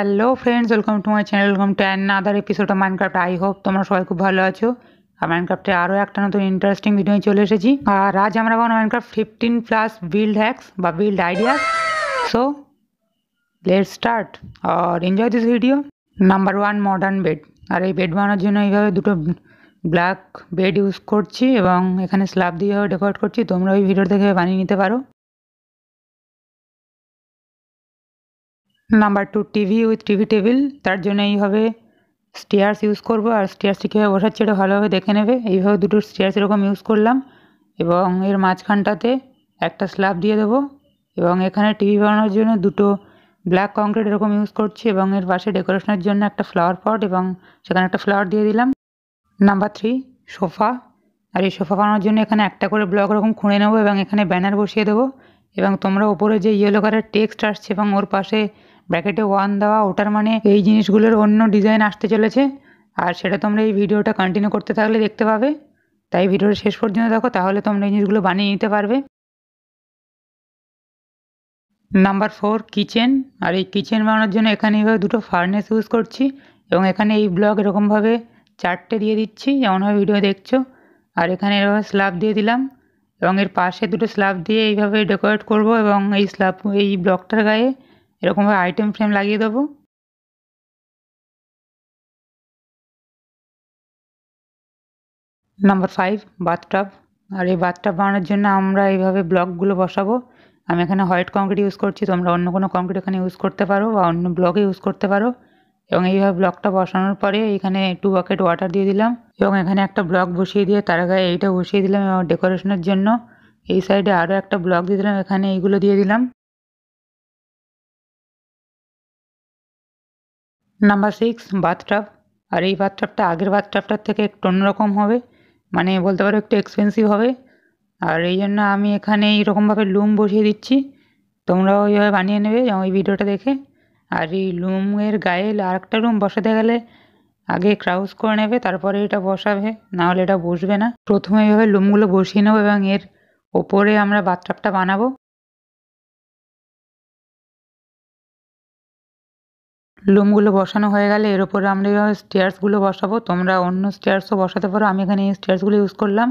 hello friends welcome to my channel welcome to another episode of Minecraft I hope তোমরা সবাই খুব ভালো আছো আর মাইনক্রাফ্টে আরও একটা নতুন ইন্টারেস্টিং ভিডিও চলে এসেছি আর আজ আমরা এখন Minecraft fifteen plus build hacks বা build ideas so let start আর enjoy this video number one modern bed আর এই বেড বানানোর জন্য এইভাবে দুটো ব্ল্যাক বেড ইউজ করছি এবং এখানে স্ল্যাব দিয়ে ডেকোরেট করছি তোমরা ওই ভিডিও দেখে বানিয়ে নিতে পারো number two TV with TV table তার জন্য এইভাবে স্টেয়ার্স ইউজ করব আর স্টেয়ার্সটি কীভাবে বসাচ্ছে এটা ভালোভাবে দেখে নেবে এইভাবে দুটো স্টেয়ার্স এরকম ইউজ করলাম এবং এর মাঝখানটাতে একটা স্ল্যাব দিয়ে দেবো এবং এখানে টিভি বানানোর জন্য দুটো ব্ল্যাক কংক্রিট এরকম ইউজ করছি এবং এর পাশে ডেকোরেশনের জন্য একটা ফ্লাওয়ার পট এবং সেখানে একটা ফ্লাওয়ার দিয়ে দিলাম নাম্বার থ্রি সোফা আর এই সোফা বানানোর জন্য এখানে একটা করে ব্লক এরকম খুঁড়ে নেবো এবং এখানে ব্যানার বসিয়ে দেবো এবং তোমরা ওপরে যে ইয়েলো কালার টেক্সট আসছে এবং ওর পাশে ব্র্যাকেটে ওয়ান দেওয়া ওটার মানে এই জিনিসগুলোর অন্য ডিজাইন আসতে চলেছে আর সেটা তোমরা এই ভিডিওটা কন্টিনিউ করতে থাকলে দেখতে পাবে তাই ভিডিওটা শেষ পর্যন্ত দেখো তাহলে তোমরা এই জিনিসগুলো বানিয়ে নিতে পারবে নাম্বার ফোর কিচেন আর এই কিচেন বানানোর জন্য এখানে এইভাবে দুটো ফার্নেস ইউজ করছি এবং এখানে এই ব্লক এরকমভাবে চারটে দিয়ে দিচ্ছি যেমনভাবে ভিডিও দেখছো আর এখানে এভাবে স্ল্যাব দিয়ে দিলাম এবং এর পাশে দুটো স্ল্যাব দিয়ে এইভাবে ডেকোরেট করব এবং এই স্ল্যাব এই ব্লকটার গায়ে এরকমভাবে আইটেম ফ্রেম লাগিয়ে দেবো নাম্বার ফাইভ বাথটাব আর এই বাথটাব বানানোর জন্য আমরা এইভাবে ব্লকগুলো বসাবো আমি এখানে হোয়াইট কংক্রিট ইউজ করছি তোমরা অন্য কোনো কংক্রিট এখানে ইউজ করতে পারো বা অন্য ব্লকে ইউজ করতে পারো এবং এইভাবে ব্লকটা বসানোর পরে এখানে টু বাকেট ওয়াটার দিয়ে দিলাম এবং এখানে একটা ব্লক বসিয়ে দিয়ে তার গায়ে এইটা বসিয়ে দিলাম এবং ডেকোরেশনের জন্য এই সাইডে আরও একটা ব্লক দিয়ে দিলাম এখানে এইগুলো দিয়ে দিলাম নাম্বার সিক্স বাথটাব আর এই বাথটাবটা আগের বাথটাবটার থেকে একটু অন্যরকম হবে মানে বলতে পারো একটু এক্সপেন্সিভ হবে আর এই জন্য আমি এখানে এইরকমভাবে লুম বসিয়ে দিচ্ছি তোমরাও ওইভাবে বানিয়ে নেবে ওই ভিডিওটা দেখে আর এই লুমের গায়ে আর একটা রুম বসাতে গেলে আগে ক্রাউজ করে নেবে তারপরে এটা বসাবে নাহলে এটা বসবে না প্রথমে এইভাবে লুমগুলো বসিয়ে নেবো এবং এর ওপরে আমরা বাথটাবটা বানাবো লুমগুলো বসানো হয়ে গেলে এর ওপরে আমরা এইভাবে স্টেয়ার্সগুলো বসাবো তোমরা অন্য স্টেয়ার্সও বসাতে পারো আমি এখানে এই স্টেয়ার্সগুলো ইউজ করলাম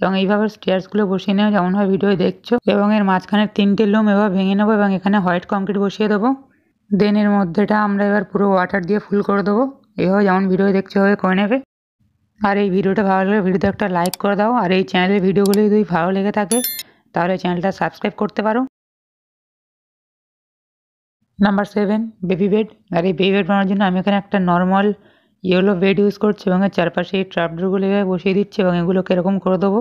এবং এইভাবে স্টেয়ার্সগুলো বসিয়ে নেবো যেমনভাবে ভিডিও দেখছো এবং এর মাঝখানে তিনটে লোম এবার ভেঙে নেবো এবং এখানে হোয়াইট কংক্রিট বসিয়ে দেবো দেন এর মধ্যেটা আমরা এবার পুরো ওয়াটার দিয়ে ফুল করে দেবো এভাবে যেমন ভিডিও দেখছো হয়ে করে নেবে আর এই ভিডিওটা ভালো লাগলে ভিডিওতে একটা লাইক করে দাও আর এই চ্যানেলের ভিডিওগুলো যদি ভালো লেগে থাকে তাহলে চ্যানেলটা সাবস্ক্রাইব করতে পারো নাম্বার সেভেন বেবি বেড আর এই বেবি বেড বানানোর জন্য আমি এখানে একটা নর্মাল ইয়েলো বেড ইউজ করছি এবং এর চারপাশে এই ট্রাপডোরগুলো এভাবে বসিয়ে দিচ্ছি এবং এগুলোকে এরকম করে দেবো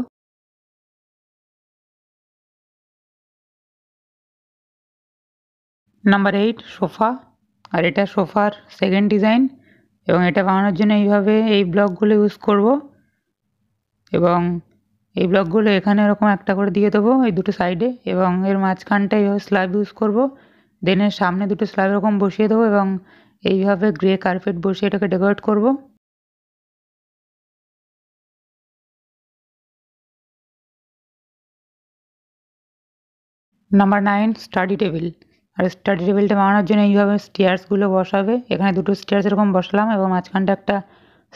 নাম্বার এইট সোফা আর এটা সোফার সেকেন্ড ডিজাইন এবং এটা বানানোর জন্য এইভাবে এই ব্লকগুলো ইউজ করব এবং এই ব্লকগুলো এখানে এরকম একটা করে দিয়ে দেবো এই দুটো সাইডে এবং এর মাঝখানটা এইভাবে স্ল্যাব ইউজ করব ড্রেনের সামনে দুটো স্ল্যাব এরকম বসিয়ে দেবো এবং এইভাবে গ্রে কার্পেট বসিয়ে এটাকে ডেকোরেট করব নাম্বার নাইন স্টাডি টেবিল আর স্টাডি টেবিলটা বানানোর জন্য এইভাবে স্টেয়ার্সগুলো বসাবে এখানে দুটো স্টেয়ার্স এরকম বসালাম এবং মাঝখানটা একটা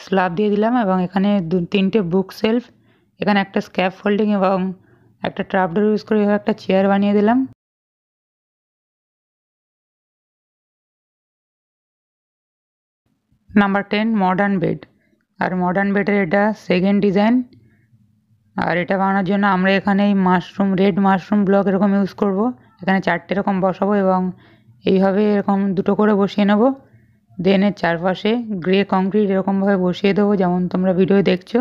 স্ল্যাব দিয়ে দিলাম এবং এখানে দু তিনটে বুক সেলফ এখানে একটা স্ক্যাপ ফোল্ডিং এবং একটা ট্রাপডোর ইউজ করে একটা চেয়ার বানিয়ে দিলাম নাম্বার টেন মডার্ন বেড আর মডার্ন বেডের এটা সেকেন্ড ডিজাইন আর এটা বানানোর জন্য আমরা এখানে এই মাশরুম রেড মাশরুম ব্লক এরকম ইউজ করব এখানে চারটে এরকম বসাবো এবং এইভাবে এরকম দুটো করে বসিয়ে নেব দেনের চারপাশে গ্রে কংক্রিট এরকমভাবে বসিয়ে দেবো যেমন তোমরা ভিডিও দেখছো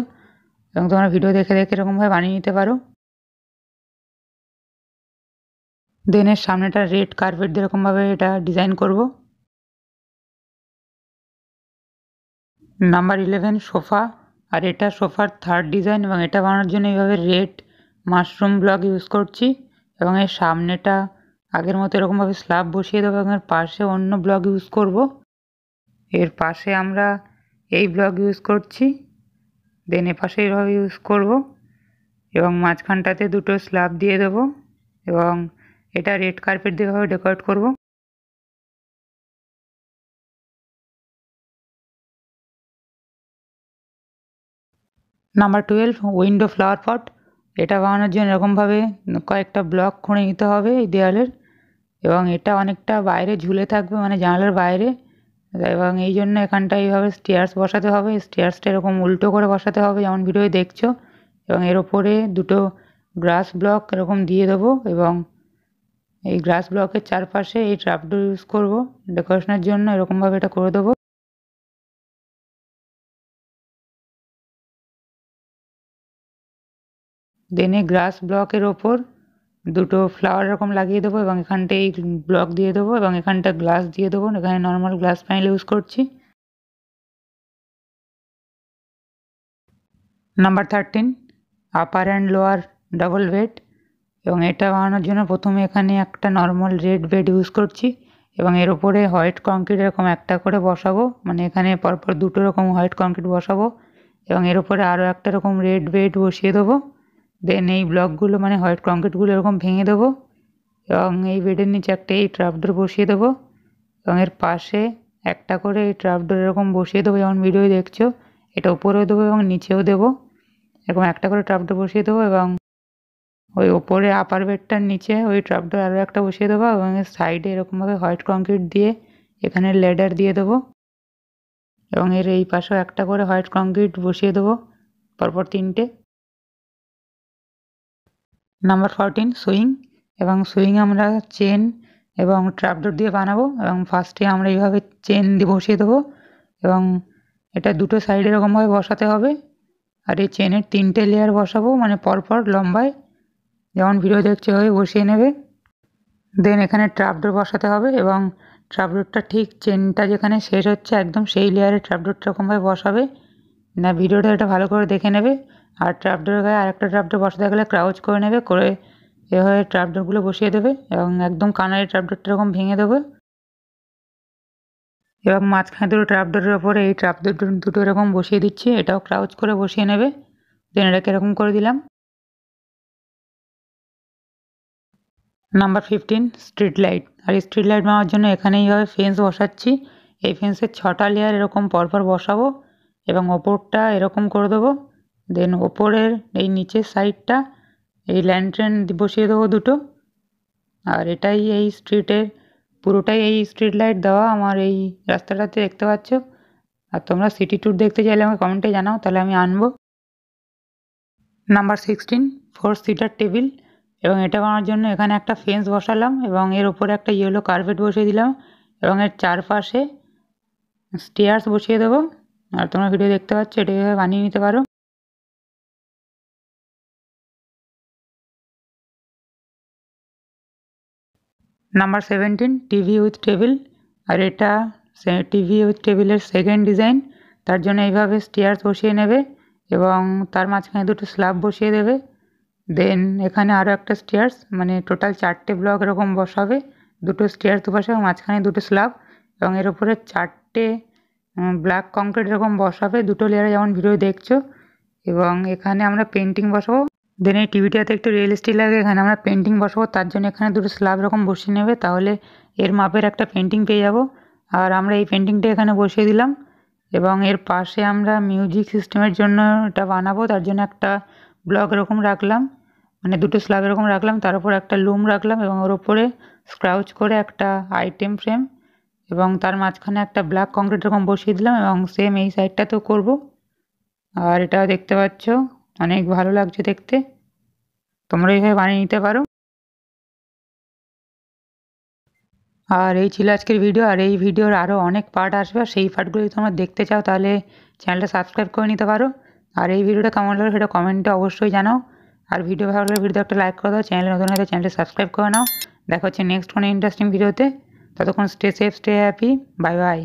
এবং তোমরা ভিডিও দেখে দেখে এরকমভাবে বানিয়ে নিতে পারো দেনের সামনেটা রেড কার্পেট যেরকমভাবে এটা ডিজাইন করবো নাম্বার ইলেভেন সোফা আর এটা সোফার থার্ড ডিজাইন এবং এটা বানানোর জন্য এইভাবে রেড মাশরুম ব্লক ইউজ করছি এবং এর সামনেটা আগের মতো এরকমভাবে স্ল্যাব বসিয়ে দেবো এবং এর পাশে অন্য ব্লক ইউজ করব এর পাশে আমরা এই ব্লক ইউজ করছি দেন পাশে এইভাবে ইউজ করব এবং মাঝখানটাতে দুটো স্ল্যাব দিয়ে দেবো এবং এটা রেড কার্পেট দিয়ে ডেকোরেট করব number twelve window flower pot এটা বানানোর জন্য এরকমভাবে কয়েকটা ব্লক খুঁড়ে নিতে হবে এই দেওয়ালের এবং এটা অনেকটা বাইরে ঝুলে থাকবে মানে জানালার বাইরে এবং এই জন্য এখানটা এইভাবে স্টেয়ার্স বসাতে হবে স্টেয়ার্সটা এরকম উল্টো করে বসাতে হবে যেমন ভিডিওয়ে দেখছো এবং এর ওপরে দুটো গ্রাস ব্লক এরকম দিয়ে দেবো এবং এই গ্রাস ব্লকের চারপাশে এই ট্রাপডোর ইউজ করব ডেকোরেশনের জন্য এরকমভাবে এটা করে দেবো দেনে গ্রাস ব্লকের ওপর দুটো ফ্লাওয়ার এরকম লাগিয়ে দেবো এবং এখানটা এই ব্লক দিয়ে দেবো এবং এখানটা গ্লাস দিয়ে দেবো এখানে নর্মাল গ্লাস প্যানেল ইউজ করছি number thirteen upper and lower double bed এবং এটা বানানোর জন্য প্রথমে এখানে একটা নর্মাল রেড বেড ইউজ করছি এবং এর উপরে হোয়াইট কংক্রিট এরকম একটা করে বসাবো মানে এখানে পরপর দুটো রকম হোয়াইট কংক্রিট বসাবো এবং এর উপরে আরও একটা রকম রেড বেড বসিয়ে দেবো দেন এই ব্লকগুলো মানে হোয়াইট কংক্রিটগুলো এরকম ভেঙে দেবো এবং এই বেডের নিচে একটা এই ট্রাফডোর বসিয়ে দেবো এবং এর পাশে একটা করে এই ট্রাফডোর এরকম বসিয়ে দেবো যেমন ভিডিও দেখছো এটা উপরেও দেবো এবং নিচেও দেবো এরকম একটা করে ট্রাফডোর বসিয়ে দেবো এবং ওই ওপরে আপার বেডটার নিচে ওই ট্রাফডোর আরও একটা বসিয়ে দেবো এবং এর সাইডে এরকমভাবে হোয়াইট কংক্রিট দিয়ে এখানে লেডার দিয়ে দেবো এবং এর এই পাশেও একটা করে হোয়াইট কংক্রিট বসিয়ে দেবো পরপর তিনটে নাম্বার ফরটিন সুইং এবং সুইং আমরা চেন এবং ট্র্যাপডোর দিয়ে বানাবো এবং ফার্স্টে আমরা এইভাবে চেন দিয়ে বসিয়ে দেবো এবং এটা দুটো সাইড এরকমভাবে বসাতে হবে আর এই চেনের তিনটে লেয়ার বসাবো মানে পরপর লম্বায় যেমন ভিডিও দেখছে ওই বসিয়ে নেবে দেন এখানে ট্র্যাপডোর বসাতে হবে এবং ট্র্যাপডোরটা ঠিক চেনটা যেখানে শেষ হচ্ছে একদম সেই লেয়ারে ট্র্যাপডোরটা এরকমভাবে বসাবে না ভিডিওটা এটা ভালো করে দেখে নেবে আর ট্রাপডোর গায়ে আর একটা ট্রাপডোর বসাতে গেলে ক্রাউচ করে নেবে করে এভাবে ট্রাপডোরগুলো বসিয়ে দেবে এবং একদম কানের ট্রাপডোরটা এরকম ভেঙে দেবে এবং মাঝখানে দুটো ট্রাপডোরের ওপরে এই ট্রাপডোর দুটো এরকম বসিয়ে দিচ্ছি এটাও ক্রাউচ করে বসিয়ে নেবে দেন এটাকে এরকম করে দিলাম নাম্বার ফিফটিন স্ট্রিট লাইট আর স্ট্রিট লাইট বানানোর জন্য এখানে এইভাবে ফেন্স বসাচ্ছি এই ফেন্সের ছটা লেয়ার এরকম পরপর বসাবো এবং ওপরটা এরকম করে দেবো দেন ওপরের এই নিচের সাইডটা এই ল্যান্ড্রেন বসিয়ে দেবো দুটো আর এটাই এই স্ট্রিটের পুরোটাই এই স্ট্রিট লাইট দেওয়া আমার এই রাস্তাটাতে দেখতে পাচ্ছ আর তোমরা সিটি ট্যুর দেখতে চাইলে আমাকে কমেন্টে জানাও তাহলে আমি আনবো number sixteen four seater table এবং এটা বানার জন্য এখানে একটা ফেন্স বসালাম এবং এর ওপরে একটা ইয়েলো কার্পেট বসিয়ে দিলাম এবং এর চারপাশে স্টেয়ার্স বসিয়ে দেবো আর তোমরা ভিডিও দেখতে পাচ্ছ এটা এভাবে বানিয়ে নিতে পারো number seventeen TV with table আর এটা টিভি উইথ টেবিলের সেকেন্ড ডিজাইন তার জন্য এইভাবে স্টিয়ার্স বসিয়ে নেবে এবং তার মাঝখানে দুটো স্ল্যাব বসিয়ে দেবে দেন এখানে আরও একটা স্টেয়ার্স মানে টোটাল চারটে ব্লক এরকম বসাবে দুটো স্টেয়ার বসাবে এবং মাঝখানে দুটো স্ল্যাব এবং এর উপরে চারটে ব্ল্যাক কংক্রিট যখন বসাবে দুটো লেয়ারে যেমন ভিডিও দেখছো এবং এখানে আমরা পেন্টিং বসাবো দেন এই টিভিটাতে একটু রিয়েলিস্টিক লাগে এখানে আমরা পেন্টিং বসাবো তার জন্য এখানে দুটো স্ল্যাব এরকম বসিয়ে নেবে তাহলে এর মাপের একটা পেন্টিং পেয়ে যাব আর আমরা এই পেন্টিংটা এখানে বসিয়ে দিলাম এবং এর পাশে আমরা মিউজিক সিস্টেমের জন্য এটা বানাবো তার জন্য একটা ব্লক এরকম রাখলাম মানে দুটো স্ল্যাব এরকম রাখলাম তার উপর একটা লুম রাখলাম এবং ওর উপরে স্ক্রাউচ করে একটা আইটেম ফ্রেম এবং তার মাঝখানে একটা ব্ল্যাক কংক্রিট এরকম বসিয়ে দিলাম এবং সেম এই সাইডটাতেও করব আর এটাও দেখতে পাচ্ছ অনেক ভালো লাগছে দেখতে তোমরা এইভাবে বানিয়ে নিতে পারো আর এই ছিল আজকের ভিডিও আর এই ভিডিওর আরও অনেক পার্ট আসবে সেই পার্টগুলো যদি তোমরা দেখতে চাও তাহলে চ্যানেলটা সাবস্ক্রাইব করে নিতে পারো আর এই ভিডিওটা কেমন লাগলো সেটা কমেন্টে অবশ্যই জানাও আর ভিডিও ভালো লাগলে ভিডিও একটা লাইক করে দাও চ্যানেলে নতুন হলে চ্যানেলটা সাবস্ক্রাইব করে নাও দেখা হচ্ছে নেক্সট কোনো ইন্টারেস্টিং ভিডিওতে ততক্ষণ stay safe stay happy bye by